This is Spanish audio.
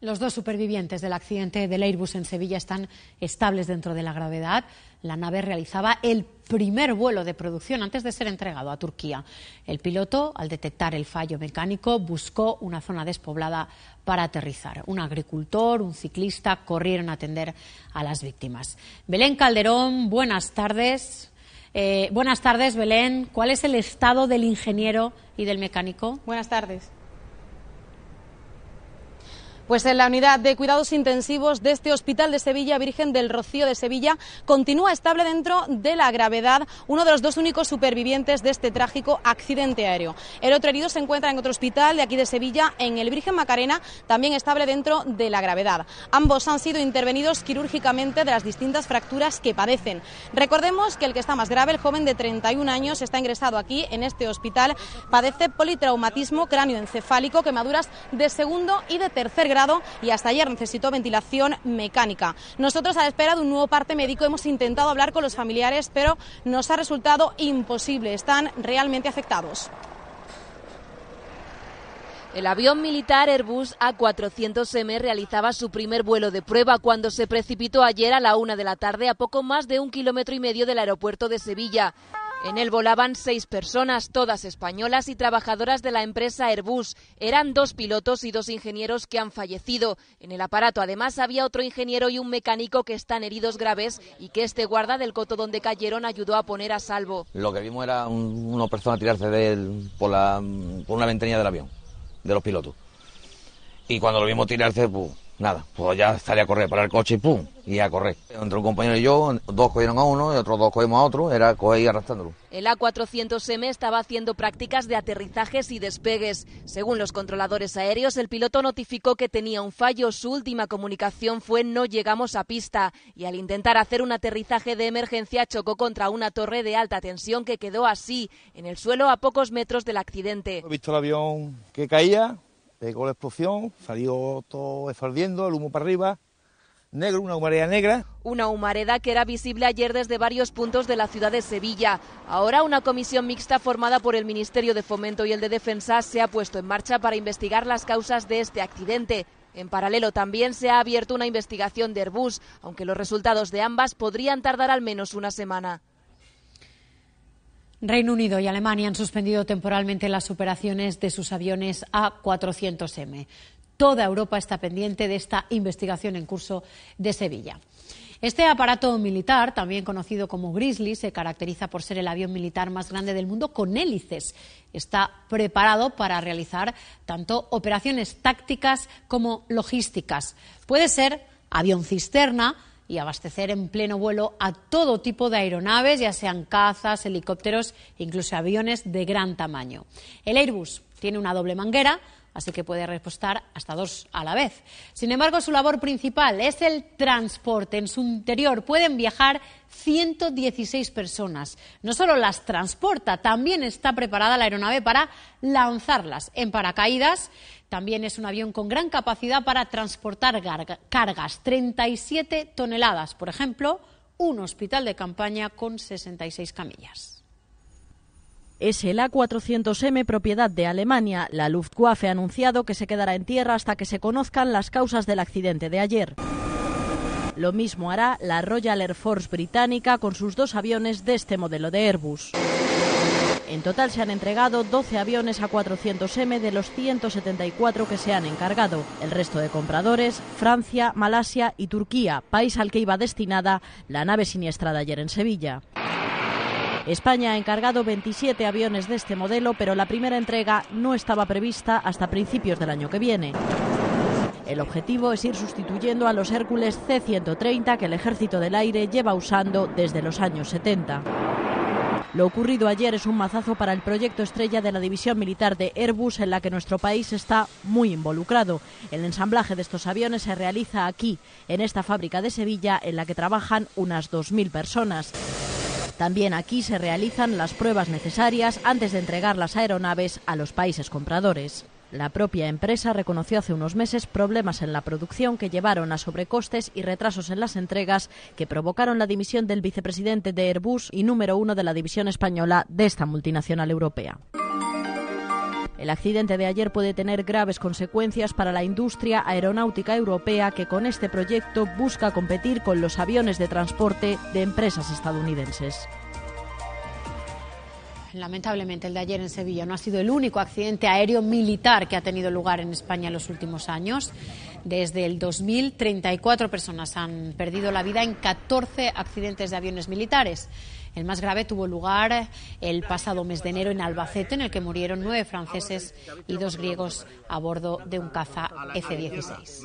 Los dos supervivientes del accidente del Airbus en Sevilla están estables dentro de la gravedad. La nave realizaba el primer vuelo de producción antes de ser entregado a Turquía. El piloto, al detectar el fallo mecánico, buscó una zona despoblada para aterrizar. Un agricultor, un ciclista corrieron a atender a las víctimas. Belén Calderón, buenas tardes. Eh, buenas tardes, Belén. ¿Cuál es el estado del ingeniero y del mecánico? Buenas tardes. Pues en la unidad de cuidados intensivos de este Hospital de Sevilla Virgen del Rocío de Sevilla continúa estable dentro de la gravedad uno de los dos únicos supervivientes de este trágico accidente aéreo. El otro herido se encuentra en otro hospital de aquí de Sevilla, en el Virgen Macarena, también estable dentro de la gravedad. Ambos han sido intervenidos quirúrgicamente de las distintas fracturas que padecen. Recordemos que el que está más grave, el joven de 31 años, está ingresado aquí en este hospital, padece politraumatismo encefálico, quemaduras de segundo y de tercer grado y hasta ayer necesitó ventilación mecánica. Nosotros, a la espera de un nuevo parte médico, hemos intentado hablar con los familiares, pero nos ha resultado imposible. Están realmente afectados. El avión militar Airbus A400M realizaba su primer vuelo de prueba cuando se precipitó ayer a la una de la tarde a poco más de un kilómetro y medio del aeropuerto de Sevilla. En él volaban seis personas, todas españolas y trabajadoras de la empresa Airbus. Eran dos pilotos y dos ingenieros que han fallecido. En el aparato además había otro ingeniero y un mecánico que están heridos graves y que este guarda del coto donde cayeron ayudó a poner a salvo. Lo que vimos era una persona tirarse de él por, la, por una ventanilla del avión, de los pilotos. Y cuando lo vimos tirarse, pues, Nada, pues ya estaría a correr, para el coche y pum, y a correr. Entre un compañero y yo, dos cogieron a uno y otros dos cogimos a otro, era coger y arrastrándolo. El A400M estaba haciendo prácticas de aterrizajes y despegues. Según los controladores aéreos, el piloto notificó que tenía un fallo. Su última comunicación fue no llegamos a pista y al intentar hacer un aterrizaje de emergencia chocó contra una torre de alta tensión que quedó así, en el suelo a pocos metros del accidente. He visto el avión que caía, pegó la explosión, salió todo esfardiendo, el humo para arriba, negro, una humareda negra. Una humareda que era visible ayer desde varios puntos de la ciudad de Sevilla. Ahora una comisión mixta formada por el Ministerio de Fomento y el de Defensa se ha puesto en marcha para investigar las causas de este accidente. En paralelo también se ha abierto una investigación de Airbus, aunque los resultados de ambas podrían tardar al menos una semana. Reino Unido y Alemania han suspendido temporalmente las operaciones de sus aviones A400M. Toda Europa está pendiente de esta investigación en curso de Sevilla. Este aparato militar, también conocido como Grizzly, se caracteriza por ser el avión militar más grande del mundo con hélices. Está preparado para realizar tanto operaciones tácticas como logísticas. Puede ser avión cisterna, y abastecer en pleno vuelo a todo tipo de aeronaves, ya sean cazas, helicópteros, incluso aviones de gran tamaño. El Airbus tiene una doble manguera así que puede repostar hasta dos a la vez. Sin embargo, su labor principal es el transporte. En su interior pueden viajar 116 personas. No solo las transporta, también está preparada la aeronave para lanzarlas en paracaídas. También es un avión con gran capacidad para transportar cargas, 37 toneladas, por ejemplo, un hospital de campaña con 66 camillas es el A400M propiedad de Alemania. La Luftwaffe ha anunciado que se quedará en tierra hasta que se conozcan las causas del accidente de ayer. Lo mismo hará la Royal Air Force británica con sus dos aviones de este modelo de Airbus. En total se han entregado 12 aviones A400M de los 174 que se han encargado. El resto de compradores, Francia, Malasia y Turquía, país al que iba destinada la nave siniestrada ayer en Sevilla. España ha encargado 27 aviones de este modelo, pero la primera entrega no estaba prevista hasta principios del año que viene. El objetivo es ir sustituyendo a los Hércules C-130 que el Ejército del Aire lleva usando desde los años 70. Lo ocurrido ayer es un mazazo para el proyecto estrella de la división militar de Airbus en la que nuestro país está muy involucrado. El ensamblaje de estos aviones se realiza aquí, en esta fábrica de Sevilla, en la que trabajan unas 2.000 personas. También aquí se realizan las pruebas necesarias antes de entregar las aeronaves a los países compradores. La propia empresa reconoció hace unos meses problemas en la producción que llevaron a sobrecostes y retrasos en las entregas que provocaron la dimisión del vicepresidente de Airbus y número uno de la división española de esta multinacional europea. El accidente de ayer puede tener graves consecuencias para la industria aeronáutica europea que con este proyecto busca competir con los aviones de transporte de empresas estadounidenses. Lamentablemente, el de ayer en Sevilla no ha sido el único accidente aéreo militar que ha tenido lugar en España en los últimos años. Desde el 2000, 34 personas han perdido la vida en 14 accidentes de aviones militares. El más grave tuvo lugar el pasado mes de enero en Albacete, en el que murieron nueve franceses y dos griegos a bordo de un caza F-16.